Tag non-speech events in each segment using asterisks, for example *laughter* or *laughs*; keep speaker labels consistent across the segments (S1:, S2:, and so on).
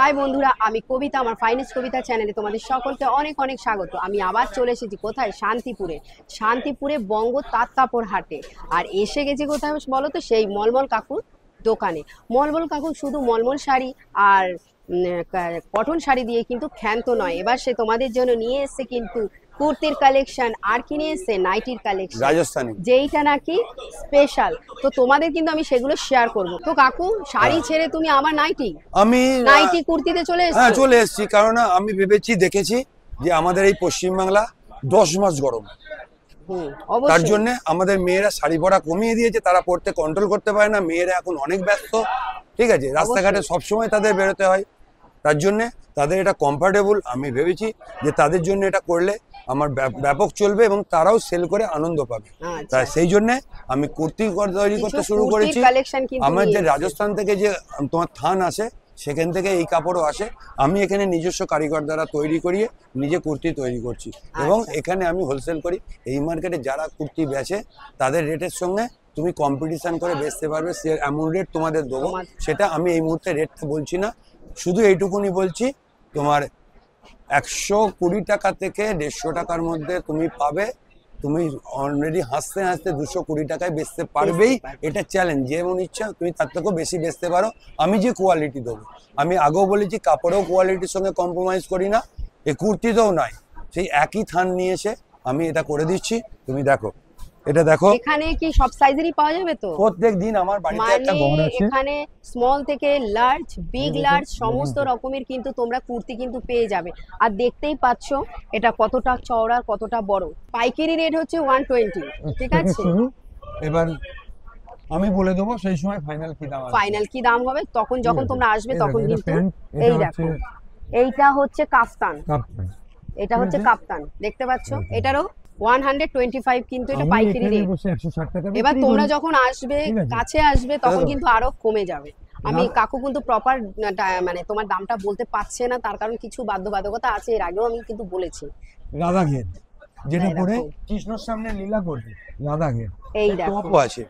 S1: High বন্ধুরা আমি কবিতা আমার ফাইনেন্স কবিতা চ্যানেলে তোমাদের সকলকে অনেক অনেক স্বাগত আমি আবার চলে এসেছি কোথায় শান্তিপুরে শান্তিপুরে বঙ্গ তাত্তাপুর হাটে আর এসে গেছি কোথায় বলো তো সেই মলমল কাকুর দোকানে মলমল কাকু শুধু মলমল শাড়ি আর কটন শাড়ি দিয়ে কিন্তু ক্ষান্ত নয় এবার সে তোমাদের জন্য নিয়ে এসছে কিন্তু কুর্তির কালেকশন আর কি নিয়ে এসছে নাইটির কালেকশন রাজস্থানি যেইটা নাকি স্পেশাল তো তোমাদের কিন্তু আমি সেগুলো শেয়ার করব তো কাকু শাড়ি হ্যাঁ। ছেড়ে তুমি আমার নাইটি
S2: আমি নাইটি
S1: কুর্তিতে চলে এসেছি হ্যাঁ চলে
S2: এসেছি কারণ আমি ভেবেছি দেখেছি যে আমাদের এই পশ্চিমবাংলা দশ মাস গরম তার জন্য আমাদের মেয়েরা শাড়ি পরা কমিয়ে দিয়েছে তারা পড়তে কন্ট্রোল করতে পারে না মেয়েরা এখন অনেক ব্যস্ত ঠিক আছে রাস্তাঘাটে সবসময় তাদের বেরোতে হয় তার জন্যে তাদের এটা কমফর্টেবল আমি ভেবেছি যে তাদের জন্য এটা করলে আমার ব্যাপক চলবে এবং তারাও সেল করে আনন্দ পাবে আচ্ছা। তাই সেই জন্যে আমি কুর্তি তৈরি করতে শুরু করেছি আমার যে রাজস্থান থেকে যে তোমার থান আছে সেখান থেকে এই কাপড়ও আসে আমি এখানে নিজস্ব কারিগর দ্বারা তৈরি করিয়ে নিজে কুর্তি তৈরি করছি এবং আচ্ছা। এখানে আমি হোলসেল করি এই মার্কেটে যারা কুর্তি বেছে তাদের রেটের সঙ্গে তুমি কম্পিটিশন করে বেচতে পারবে সে এমন রেট তোমাদের দেবো সেটা আমি এই মুহূর্তে রেটটা বলছি না শুধু এইটুকুনি বলছি তোমার একশো কুড়ি টাকা থেকে দেড়শো টাকার মধ্যে তুমি পাবে তুমি অলরেডি হাসতে হাসতে দুশো কুড়ি টাকায় বেচতে পারবেই এটা চ্যালেঞ্জ যেমন ইচ্ছা তুমি তার থেকেও বেশি বেচতে পারো আমি যে কোয়ালিটি দেবো আমি আগেও বলেছি কাপড়েও কোয়ালিটির সঙ্গে কম্প্রোমাইজ করি না এ কুর্তিতেও নয় সেই একই থান নিয়ে এসে আমি এটা করে দিচ্ছি তুমি দেখো এটা দেখো
S1: এখানে কি সব সাইজেরই পাওয়া যাবে তো
S2: প্রত্যেক দিন আমার বাড়িতে একটা মানে গহনা আছে এখানে
S1: স্মল থেকে লার্জ বিগ লার্জ সমস্ত রকমের কিন্তু তোমরা কুর্তি কিন্তু পেয়ে যাবে আর দেখতেই পাচ্ছ এটা কতটা চওড়া কতটা বড় পাইকারি রেট হচ্ছে 120 ঠিক *laughs* আছে
S2: এবার আমি বলে দেবো সেই সময় ফাইনাল কি দাম ফাইনাল
S1: কি দাম হবে তখন যখন তোমরা আসবে তখন কিন্তু এই দেখো এইটা হচ্ছে কাফতান এটা হচ্ছে কাপ্তান দেখতে পাচ্ছ এটারও 125 কিন্তু এটা পাইকারি রেট এবার তোমরা যখন আসবে কাছে আসবে তখন কিন্তু আরো কমে যাবে আমি কাকু কিন্তু প্রপার মানে তোমার দামটা বলতে পারছে না তার কারণ কিছু বাধ্যবাধকতা আছে এর আগেও আমি কিন্তু বলেছি
S2: রাধা গেট যেটা হ্যাঁ, পরে কৃষ্ণর সামনে লীলা করবে রাধা গেট
S1: এই দেখো আছে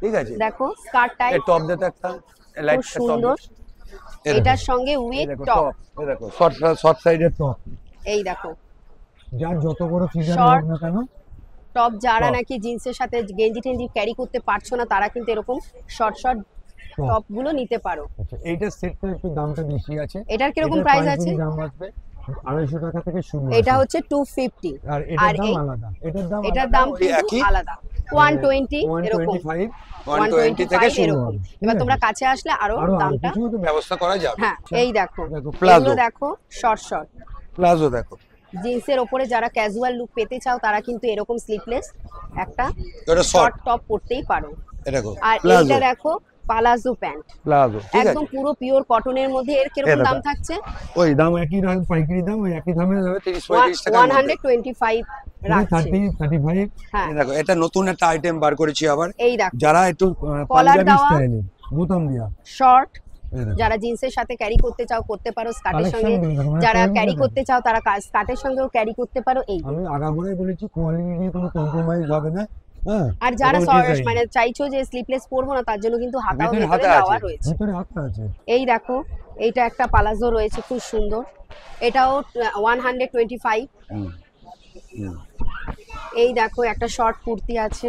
S1: ঠিক আছে দেখো স্কার টাইপ
S2: টপ দিতে একটা লাইট সুন্দর
S1: এটার সঙ্গে উইথ টপ
S2: এই দেখো শর্ট শর্ট সাইডের টপ এই দেখো যার যত বড় ফিগার হোক না কেন
S1: টপ যারা নাকি জিন্সের সাথে গেঞ্জি টেঞ্জি ক্যারি করতে পারছো না তারা কিন্তু এরকম শর্ট শর্ট টপ গুলো নিতে পারো
S2: আচ্ছা সেটটা একটু দামটা বেশি আছে
S1: এটার কিরকম প্রাইস আছে দাম আসবে
S2: আড়াইশো টাকা থেকে শুরু এটা
S1: হচ্ছে টু ফিফটি আর এটার দাম আলাদা এটার দাম এটার দাম আলাদা ওয়ান টোয়েন্টি এরকম
S2: ওয়ান টোয়েন্টি থেকে শুরু
S1: এবার তোমরা কাছে আসলে আরো দামটা
S2: ব্যবস্থা করা যাবে হ্যাঁ আচ্ছা। এই
S1: দেখো দেখো দেখো শর্ট শর্ট প্লাজো দেখো জিন্সের ওপরে যারা ক্যাজুয়াল লুক পেতে চাও তারা কিন্তু এরকম স্লিপলেস একটা শর্ট টপ পরতেই পারো আর এটা দেখো পালাজো প্যান্ট
S2: প্লাজো একদম
S1: পুরো পিওর কটনের মধ্যে এর কিরকম দাম থাকছে
S2: ওই দাম একই দাম পাইকারি দাম ওই একই দামে যাবে 30 35 টাকা 125 হ্যাঁ। দেখো এটা নতুন একটা আইটেম বার করেছি আবার যারা একটু পাঞ্জাবি স্টাইলে
S1: শর্ট যারা জিন্সের সাথে ক্যারি করতে চাও করতে পারো স্কার্টের সঙ্গে মানে যারা ক্যারি করতে চাও তারা স্কার্টের সঙ্গেও ক্যারি করতে পারো এই আমি
S2: আগাগোড়াই বলেছি কোয়ালিটি নিয়ে কোনো কম্প্রোমাইজ হবে না হ্যাঁ? আর যারা মানে
S1: চাইছো যে স্লিপলেস পরবো না তার জন্য কিন্তু হাতা ভিতরে দেওয়া রয়েছে এই দেখো এইটা একটা পালাজো রয়েছে খুব সুন্দর এটাও ওয়ান হান্ড্রেড টোয়েন্টি ফাইভ এই দেখো একটা শর্ট কুর্তি আছে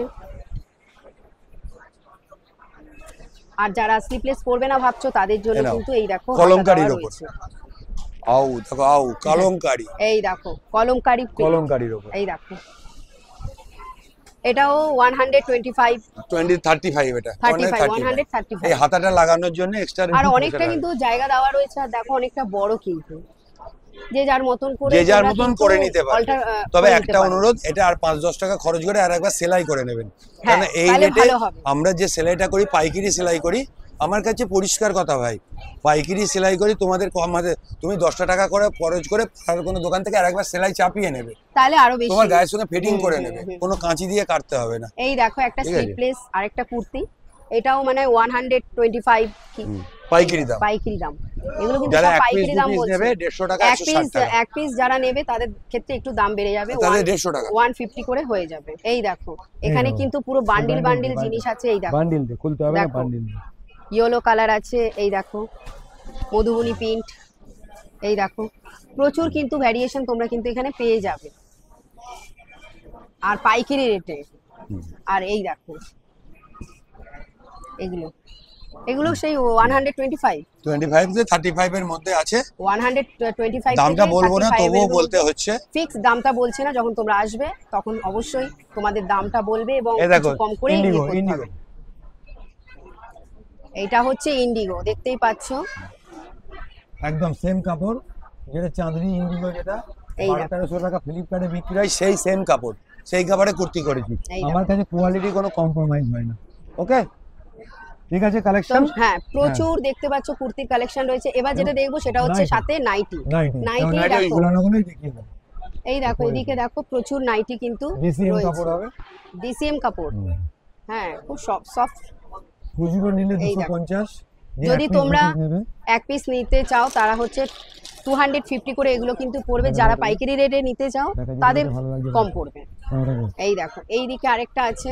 S1: আর যারা স্লিপলেস করবে না ভাবছো তাদের জন্য কিন্তু এই দেখো কলমকারির উপর
S2: আউ দেখো আউ কলমকারি
S1: এই দেখো কলমকারি
S2: কলমকারির উপর
S1: এই দেখো এটাও 125
S2: 20 35 এটা 35 135 এই হাতাটা লাগানোর জন্য এক্সট্রা আর অনেকটা কিন্তু
S1: জায়গা দেওয়া রয়েছে আর দেখো অনেকটা বড় কিন্তু যে যার মতন করে নিতে পারে তবে একটা
S2: অনুরোধ এটা আর পাঁচ দশ টাকা খরচ করে আর একবার সেলাই করে নেবেন হ্যাঁ, কারণ এই রেটে আমরা যে সেলাইটা করি পাইকারি সেলাই করি আমার কাছে পরিষ্কার কথা ভাই পাইকারি সেলাই করি তোমাদের আমাদের তুমি দশটা টাকা করে খরচ করে কোনো দোকান থেকে আর একবার সেলাই চাপিয়ে নেবে
S1: তাহলে আরো বেশি তোমার গায়ের সঙ্গে ফিটিং করে নেবে
S2: কোনো কাঁচি দিয়ে কাটতে হবে না
S1: এই দেখো একটা স্লিপলেস আরেকটা কুর্তি এটাও মানে ওয়ান হান্ড্রেড টোয়েন্টি ফাইভ পাইকারি দাম পাইকারি দাম এগুলো কিন্তু সব পাইকারি দাম বলছে নেবে 150 টাকা 160 টাকা এক পিস যারা নেবে তাদের ক্ষেত্রে একটু দাম বেড়ে যাবে তাহলে 150 টাকা 150 করে হয়ে যাবে এই দেখো এখানে হ্যাঁ, কিন্তু হ্যাঁ। পুরো বান্ডিল বান্ডিল জিনিস আছে এই দেখো
S2: বান্ডিল দে খুলতে হবে না বান্ডিল
S1: ইয়েলো কালার আছে এই দেখো মধুবনী প্রিন্ট এই দেখো প্রচুর কিন্তু ভ্যারিয়েশন তোমরা কিন্তু এখানে পেয়ে যাবে আর পাইকারি রেটে আর এই দেখো এগুলো এগুলো সেই 125
S2: 25 থেকে 35 এর মধ্যে
S1: আছে 125 দামটা বলবো না তবু বলতে হচ্ছে ফিক্স দামটা বলছি না যখন তোমরা আসবে তখন অবশ্যই তোমাদের দামটা বলবে এবং কম করে ইন্ডিগো এটা হচ্ছে ইন্ডিগো দেখতেই পাচ্ছো
S2: একদম সেম কাপড় যেটা চাঁদনি ইন্ডিগো যেটা তেরোশো টাকা ফ্লিপকার্টে বিক্রি হয় সেই সেম কাপড় সেই কাপড়ে কুর্তি করেছি আমার কাছে কোয়ালিটি কোনো কম্প্রোমাইজ হয় না ওকে ঠিক আছে কালেকশন হ্যাঁ, হ্যাঁ প্রচুর
S1: দেখতে পাচ্ছ কুর্তির কালেকশন রয়েছে এবার যেটা দেখবো সেটা হচ্ছে সাথে নাইটি নাইটি দেখো এই দেখো এদিকে দেখো প্রচুর নাইটি কিন্তু ডিসিএম কাপড় হ্যাঁ খুব সফট সফট
S2: নিলে 250 যদি তোমরা
S1: এক পিস নিতে চাও তারা হচ্ছে টু হান্ড্রেড ফিফটি করে এগুলো কিন্তু পড়বে হ্যাঁ, যারা হ্যাঁ। পাইকারি রেটে নিতে চাও তাদের কম পড়বে এই দেখো এই দিকে আরেকটা আছে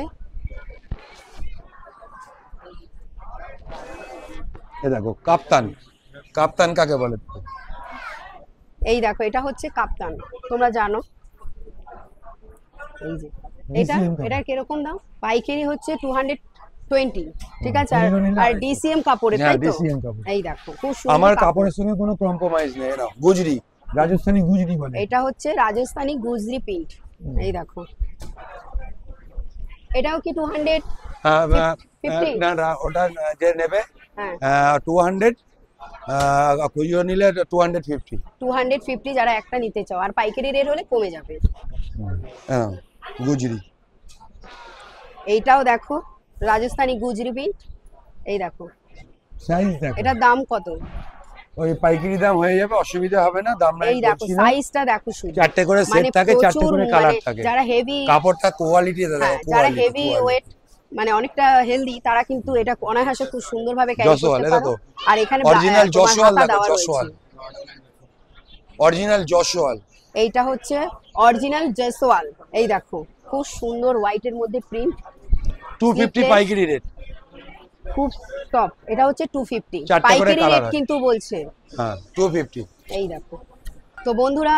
S2: এ দেখো কাপ্তান কাপ্তান কাকে বলে
S1: এই দেখো এটা হচ্ছে কাপ্তান তোমরা জানো এই যে এটা এটা কিরকম দাম পাইকারি হচ্ছে ঠিক আছে মানে আর ডিসিএম কাপড়ে হ্যাঁ, তাই তো এই দেখো খুব সুন্দর আমার
S2: কাপড়ের সঙ্গে কোনো কম্প্রোমাইজ নেই এরা গুজরি রাজস্থানি গুজরি বলে
S1: এটা হচ্ছে রাজস্থানি গুজরি প্রিন্ট এই দেখো এটাও কি টু হান্ড্রেড
S2: হ্যাঁ, হ্যাঁ, না না ওটা যে নেবে টু হ্যাঁ। নিলে
S1: যারা একটা নিতে চাও আর পাইকারি রেট হলে কমে যাবে
S2: হ্যাঁ, গুজরি
S1: এইটাও দেখো রাজস্থানি গুজরি এই দেখো সাইজ দেখো এটার দাম কত
S2: ওই পাইকারি দাম হয়ে যাবে অসুবিধা হবে না দাম এই দেখো সাইজটা
S1: দেখো শুধু চারটে করে সেট মানে থাকে চারটে করে কালার মানে থাকে যারা হেভি
S2: কাপড়টা কোয়ালিটি দাদা হ্যাঁ, যারা হেভি ওয়েট
S1: মানে অনেকটা হেলদি তারা কিন্তু এটা অনায়াসে খুব সুন্দরভাবে ক্যারি করতে পারো আর এখানে অরিজিনাল অরিজিনাল এইটা হচ্ছে অরিজিনাল এই দেখো খুব সুন্দর হোয়াইট এর মধ্যে প্রিন্ট 250 পাইকারি রেট খুব টপ এটা হচ্ছে 250 পাইকারি রেট কিন্তু বলছে
S2: হ্যাঁ 250
S1: এই দেখো তো বন্ধুরা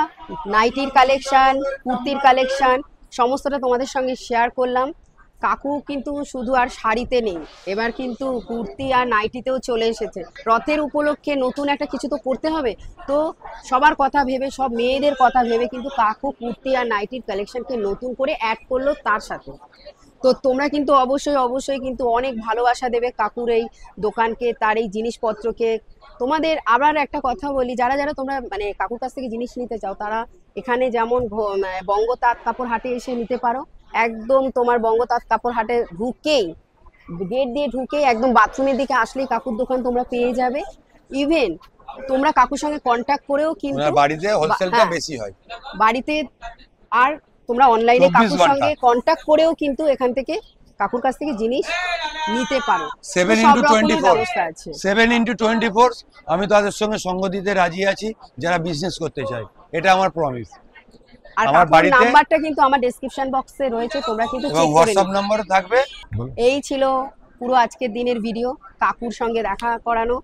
S1: নাইটির কালেকশন কুর্তির কালেকশন সমস্তটা তোমাদের সঙ্গে শেয়ার করলাম কাকু কিন্তু শুধু আর শাড়িতে নেই এবার কিন্তু কুর্তি আর নাইটিতেও চলে এসেছে রথের উপলক্ষে নতুন একটা কিছু তো করতে হবে তো সবার কথা ভেবে সব মেয়েদের কথা ভেবে কিন্তু কাকু কুর্তি আর নাইটির কালেকশনকে নতুন করে অ্যাড করলো তার সাথে তো তোমরা কিন্তু অবশ্যই অবশ্যই কিন্তু অনেক ভালোবাসা দেবে কাকুর এই দোকানকে তার এই জিনিসপত্রকে তোমাদের আবার একটা কথা বলি যারা যারা তোমরা মানে কাকুর কাছ থেকে জিনিস নিতে চাও তারা এখানে যেমন বঙ্গ তাঁত কাপড় হাটে এসে নিতে পারো একদম তোমার বঙ্গতাঁত কাপড় হাটে ঢুকেই গেট দিয়ে ঢুকেই একদম বাথরুমের দিকে আসলেই কাকুর দোকান তোমরা পেয়ে যাবে ইভেন তোমরা কাকুর সঙ্গে কন্ট্যাক্ট করেও কিন্তু বাড়িতে হোলসেলটা হ্যাঁ, বেশি হয় বাড়িতে আর তোমরা অনলাইনে কাকুর সঙ্গে কন্ট্যাক্ট করেও কিন্তু এখান থেকে কাকুর কাছ থেকে জিনিস নিতে পারো 7 ইনটু 24
S2: 7 ইনটু 24 আমি তাদের সঙ্গে সঙ্গ দিতে রাজি আছি যারা বিজনেস করতে চায় এটা আমার প্রমিস এই
S1: ছিল পুরো আজকের দিনের ভিডিও কাকুর সঙ্গে দেখা করানো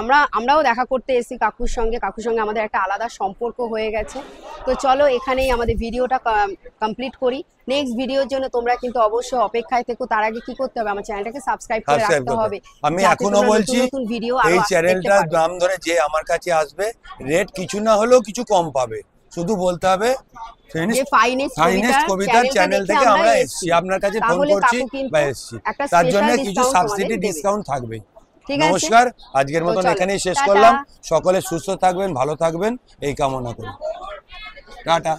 S1: আমরা আমরাও দেখা করতে এসেছি কাকুর সঙ্গে কাকুর সঙ্গে আমাদের একটা আলাদা সম্পর্ক হয়ে গেছে তো চলো এখানেই আমাদের ভিডিওটা কমপ্লিট করি নেক্সট ভিডিওর জন্য তোমরা কিন্তু অবশ্যই অপেক্ষায় থেকো তার আগে কি করতে হবে আমার চ্যানেলটাকে সাবস্ক্রাইব করে রাখতে হবে আমি এখনো বলছি এই চ্যানেলটার
S2: নাম ধরে যে আমার কাছে আসবে রেট কিছু না হলেও কিছু কম পাবে শুধু বলতে হবে কবিতার চ্যানেল থেকে আমরা এসেছি আপনার কাছে ফোন করছি বা এসেছি তার জন্য কিছু সাবসিডি ডিসকাউন্ট থাকবে
S1: নমস্কার আজকের মতন এখানেই শেষ করলাম
S2: সকলে সুস্থ থাকবেন ভালো থাকবেন এই কামনা করি
S1: টাটা